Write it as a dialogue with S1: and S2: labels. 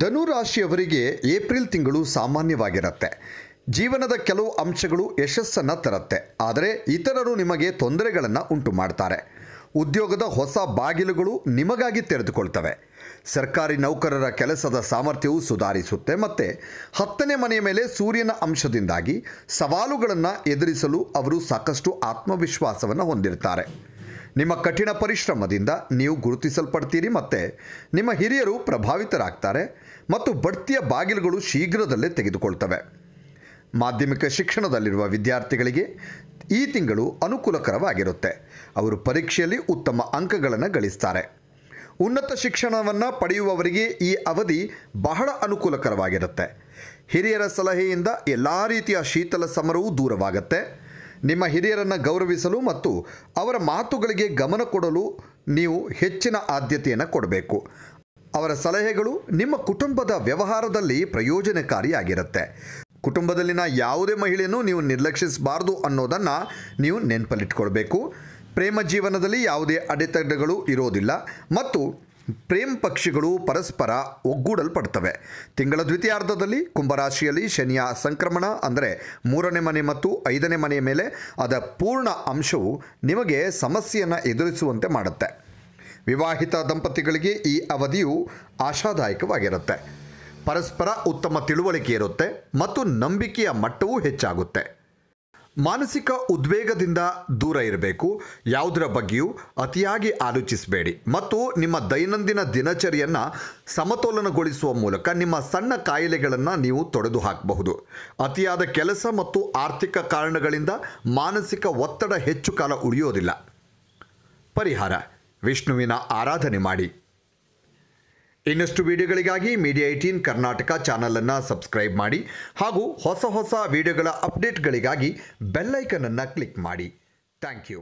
S1: ಧನುರಾಶಿಯವರಿಗೆ April ತಿಂಗಳು ಸಾಮಾನ್ಯವಾಗಿರುತ್ತೆ ಜೀವನದ ಕೆಲವು ಅಂಶಗಳು ಯಶಸ್ಸನ್ನು ತರುತ್ತೆ ಆದರೆ ಇತರರು ನಿಮಗೆ ತೊಂದರೆಗಳನ್ನು ಉಂಟು ಮಾಡ್ತಾರೆ ಉದ್ಯೋಗದ ಹೊಸ ಬಾಗಿಲುಗಳು ನಿಮಗಾಗಿ ತೆರೆದುಕೊಳ್ತವೆ ಸರ್ಕಾರಿ ನೌಕರರ ಕೆಲಸದ ಸಾಮರ್ಥ್ಯವು ಸುಧಾರಿಸುತ್ತೆ ಮತ್ತು ಹತ್ತನೇ ಮನೆಯ ಮೇಲೆ ಸೂರ್ಯನ ಅಂಶದಿಂದಾಗಿ ಸವಾಲುಗಳನ್ನು ಎದುರಿಸಲು ಅವರು ಸಾಕಷ್ಟು ಆತ್ಮವಿಶ್ವಾಸವನ್ನು ಹೊಂದಿರ್ತಾರೆ ನಿಮ್ಮ ಕಠಿಣ ಪರಿಶ್ರಮದಿಂದ ನೀವು ಗುರುತಿಸಲ್ಪಡ್ತೀರಿ ಮತ್ತು ನಿಮ್ಮ ಹಿರಿಯರು ಪ್ರಭಾವಿತರಾಗ್ತಾರೆ ಮತ್ತು ಬಡ್ತಿಯ ಬಾಗಿಲುಗಳು ಶೀಘ್ರದಲ್ಲೇ ತೆಗೆದುಕೊಳ್ತವೆ ಮಾಧ್ಯಮಿಕ ಶಿಕ್ಷಣದಲ್ಲಿರುವ ವಿದ್ಯಾರ್ಥಿಗಳಿಗೆ ಈ ತಿಂಗಳು ಅನುಕೂಲಕರವಾಗಿರುತ್ತೆ ಅವರು ಪರೀಕ್ಷೆಯಲ್ಲಿ ಉತ್ತಮ ಅಂಕಗಳನ್ನು ಗಳಿಸ್ತಾರೆ ಉನ್ನತ ಶಿಕ್ಷಣವನ್ನು ಪಡೆಯುವವರಿಗೆ ಈ ಅವಧಿ ಬಹಳ ಅನುಕೂಲಕರವಾಗಿರುತ್ತೆ ಹಿರಿಯರ ಸಲಹೆಯಿಂದ ಎಲ್ಲ ರೀತಿಯ ಶೀತಲ ಸಮರವೂ ದೂರವಾಗುತ್ತೆ ನಿಮ್ಮ ಹಿರಿಯರನ್ನು ಗೌರವಿಸಲು ಮತ್ತು ಅವರ ಮಾತುಗಳಿಗೆ ಗಮನ ಕೊಡಲು ನೀವು ಹೆಚ್ಚಿನ ಆದ್ಯತೆಯನ್ನು ಕೊಡಬೇಕು ಅವರ ಸಲಹೆಗಳು ನಿಮ್ಮ ಕುಟುಂಬದ ವ್ಯವಹಾರದಲ್ಲಿ ಪ್ರಯೋಜನಕಾರಿಯಾಗಿರುತ್ತೆ ಕುಟುಂಬದಲ್ಲಿನ ಯಾವುದೇ ಮಹಿಳೆಯನ್ನು ನೀವು ನಿರ್ಲಕ್ಷಿಸಬಾರ್ದು ಅನ್ನೋದನ್ನು ನೀವು ನೆನಪಲ್ಲಿಟ್ಕೊಳ್ಬೇಕು ಪ್ರೇಮ ಜೀವನದಲ್ಲಿ ಯಾವುದೇ ಅಡೆತಡೆಗಳು ಇರೋದಿಲ್ಲ ಮತ್ತು ಪ್ರೇಮ್ ಪಕ್ಷಿಗಳು ಪರಸ್ಪರ ಒಗ್ಗೂಡಲ್ಪಡ್ತವೆ ತಿಂಗಳ ದ್ವಿತೀಯಾರ್ಧದಲ್ಲಿ ಕುಂಭರಾಶಿಯಲ್ಲಿ ಶನಿಯ ಸಂಕ್ರಮಣ ಅಂದರೆ ಮೂರನೇ ಮನೆ ಮತ್ತು ಐದನೇ ಮನೆಯ ಮೇಲೆ ಅದರ ಪೂರ್ಣ ಅಂಶವು ನಿಮಗೆ ಸಮಸ್ಯೆಯನ್ನು ಎದುರಿಸುವಂತೆ ಮಾಡುತ್ತೆ ವಿವಾಹಿತ ದಂಪತಿಗಳಿಗೆ ಈ ಅವಧಿಯು ಆಶಾದಾಯಕವಾಗಿರುತ್ತೆ ಪರಸ್ಪರ ಉತ್ತಮ ತಿಳುವಳಿಕೆ ಇರುತ್ತೆ ಮತ್ತು ನಂಬಿಕೆಯ ಮಟ್ಟವೂ ಹೆಚ್ಚಾಗುತ್ತೆ ಮಾನಸಿಕ ಉದ್ವೇಗದಿಂದ ದೂರ ಇರಬೇಕು ಯಾವುದರ ಬಗ್ಗೆಯೂ ಅತಿಯಾಗಿ ಆಲೋಚಿಸಬೇಡಿ ಮತ್ತು ನಿಮ್ಮ ದೈನಂದಿನ ದಿನಚರಿಯನ್ನು ಸಮತೋಲನಗೊಳಿಸುವ ಮೂಲಕ ನಿಮ್ಮ ಸಣ್ಣ ಕಾಯಿಲೆಗಳನ್ನು ನೀವು ತೊಡೆದು ಹಾಕಬಹುದು ಅತಿಯಾದ ಕೆಲಸ ಮತ್ತು ಆರ್ಥಿಕ ಕಾರಣಗಳಿಂದ ಮಾನಸಿಕ ಒತ್ತಡ ಹೆಚ್ಚು ಕಾಲ ಉಳಿಯೋದಿಲ್ಲ ಪರಿಹಾರ ವಿಷ್ಣುವಿನ ಆರಾಧನೆ ಮಾಡಿ ಇನ್ನಷ್ಟು ವಿಡಿಯೋಗಳಿಗಾಗಿ ಮೀಡಿಯಾ ಏಯ್ಟೀನ್ ಕರ್ನಾಟಕ ಚಾನಲನ್ನು ಸಬ್ಸ್ಕ್ರೈಬ್ ಮಾಡಿ ಹಾಗೂ ಹೊಸ ಹೊಸ ವಿಡಿಯೋಗಳ ಅಪ್ಡೇಟ್ಗಳಿಗಾಗಿ ಬೆಲ್ಲೈಕನನ್ನು ಕ್ಲಿಕ್ ಮಾಡಿ ಥ್ಯಾಂಕ್ ಯು